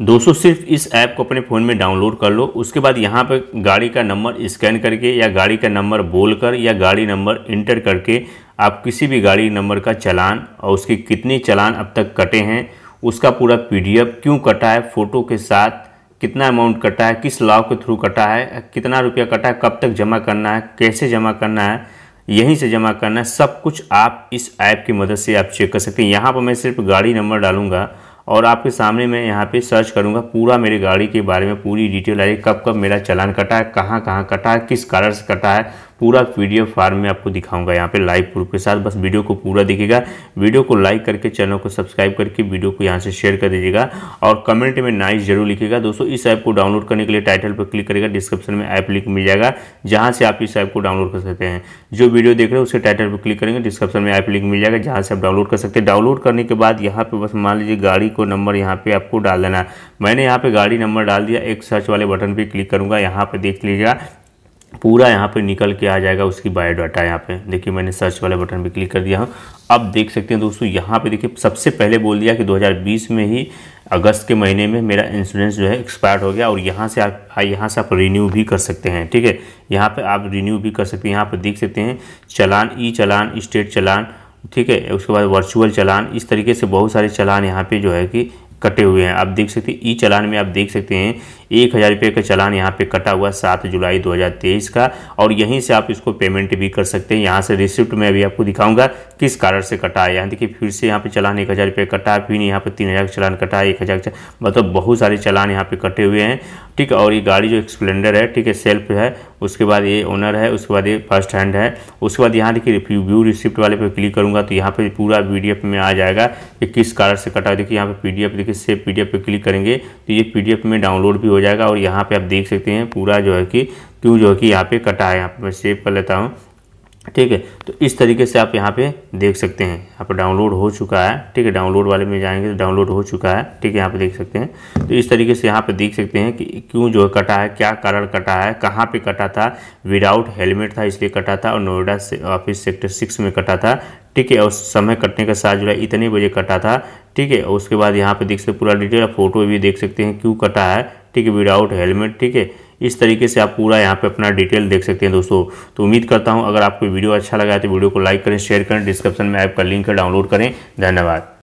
दोस्तों सिर्फ इस ऐप को अपने फ़ोन में डाउनलोड कर लो उसके बाद यहाँ पर गाड़ी का नंबर स्कैन करके या गाड़ी का नंबर बोलकर या गाड़ी नंबर इंटर करके आप किसी भी गाड़ी नंबर का चलान और उसके कितने चलान अब तक कटे हैं उसका पूरा पीडीएफ क्यों कटा है फ़ोटो के साथ कितना अमाउंट कटा है किस लॉ के थ्रू कटा है कितना रुपया कटा है कब तक जमा करना है कैसे जमा करना है यहीं से जमा करना है सब कुछ आप इस ऐप की मदद से आप चेक कर सकते हैं यहाँ पर मैं सिर्फ गाड़ी नंबर डालूँगा और आपके सामने मैं यहाँ पे सर्च करूँगा पूरा मेरी गाड़ी के बारे में पूरी डिटेल आएगी कब कब मेरा चलान कटा है कहाँ कहाँ कटा है किस कारण से कटा है पूरा पीडीएफ फार्म में आपको दिखाऊंगा यहाँ पे लाइव प्रूफ के साथ बस वीडियो को पूरा देखिएगा वीडियो को लाइक करके चैनल को सब्सक्राइब करके वीडियो को यहाँ से शेयर कर दीजिएगा और कमेंट में नाइस जरूर लिखिएगा दोस्तों इस ऐप को डाउनलोड करने के लिए टाइटल पर क्लिक करेगा डिस्क्रिप्शन में ऐप लिंक मिल जाएगा जहाँ से आप इस ऐप को डाउनलोड कर सकते हैं जो वीडियो देख रहे हैं उसके टाइटल पर क्लिक करेंगे डिस्क्रिप्शन में ऐप लिंक मिल जाएगा जहाँ से आप डाउनलोड कर सकते हैं डाउनलोड करने के बाद यहाँ पर बस मान लीजिए गाड़ी को नंबर यहाँ पर आपको डाल देना मैंने यहाँ पर गाड़ी नंबर डाल दिया एक सर्च वाले बटन पर क्लिक करूँगा यहाँ पर देख लीजिएगा पूरा यहाँ पे निकल के आ जाएगा उसकी बायोडाटा यहाँ पे देखिए मैंने सर्च वाले बटन पे क्लिक कर दिया हूँ अब देख सकते हैं दोस्तों यहाँ पे देखिए सबसे पहले बोल दिया कि 2020 में ही अगस्त के महीने में मेरा इंश्योरेंस जो है एक्सपायर हो गया और यहाँ से आप हाँ, यहाँ से आप रिन्यू भी कर सकते हैं ठीक है यहाँ पर आप रिन्यू भी कर सकते हैं यहाँ पर देख सकते हैं चलान ई चलान स्टेट चलान ठीक है उसके बाद वर्चुअल चलान इस तरीके से बहुत सारे चलान यहाँ पर जो है कि कटे हुए हैं आप देख सकते हैं ई चलान में आप देख सकते हैं एक हज़ार रुपये का चलान यहाँ पे कटा हुआ सात जुलाई 2023 का और यहीं से आप इसको पेमेंट भी कर सकते हैं यहाँ से रिसिप्ट में अभी आपको दिखाऊंगा किस कारण से कटा है यहाँ देखिए फिर से यहाँ पे चलान एक हज़ार रुपये कटा है फिर यहाँ पर तीन हज़ार चलान कटा है एक हज़ार मतलब बहुत सारे चलान यहाँ पे कटे हुए हैं ठीक है और ये गाड़ी जो स्प्लेंडर है ठीक है सेल्फ है उसके बाद ये ओनर है उसके बाद ये फर्स्ट हैंड है उसके बाद यहाँ देखिए व्यू रिसिप्ट वाले पर क्लिक करूँगा तो यहाँ पर पूरा पी में आ जाएगा कि किस कारण से कटा है देखिए यहाँ पर पी देखिए सेफ पी पे क्लिक करेंगे तो ये पी में डाउनलोड भी हो हो जाएगा और यहाँ पे आप देख सकते हैं पूरा जो है कि क्यू जो है कि यहाँ पे कटा है यहाँ पे मैं सेव कर लेता हूँ ठीक है तो इस तरीके से आप यहाँ पे देख सकते हैं यहाँ पर डाउनलोड हो चुका है ठीक है डाउनलोड वाले में जाएंगे तो डाउनलोड हो चुका है ठीक है यहाँ पे देख सकते हैं तो इस तरीके से यहाँ पे देख सकते हैं कि क्यों जो है कटा है क्या कारण कटा है कहाँ पे कटा था विदाउट हेलमेट था इसलिए कटा था और नोएडा से ऑफिस सेक्टर सिक्स में कटा था ठीक है और समय कटने का सात जुलाई इतने बजे कटा था ठीक है उसके बाद यहाँ पे देख सकते पूरा डिटेल फोटो भी देख सकते हैं क्यों कटा है ठीक है विदाउट हेलमेट ठीक है इस तरीके से आप पूरा यहाँ पे अपना डिटेल देख सकते हैं दोस्तों तो उम्मीद करता हूँ अगर आपको वीडियो अच्छा लगा है तो वीडियो को लाइक करें शेयर करें डिस्क्रिप्शन में ऐप का लिंक है डाउनलोड करें धन्यवाद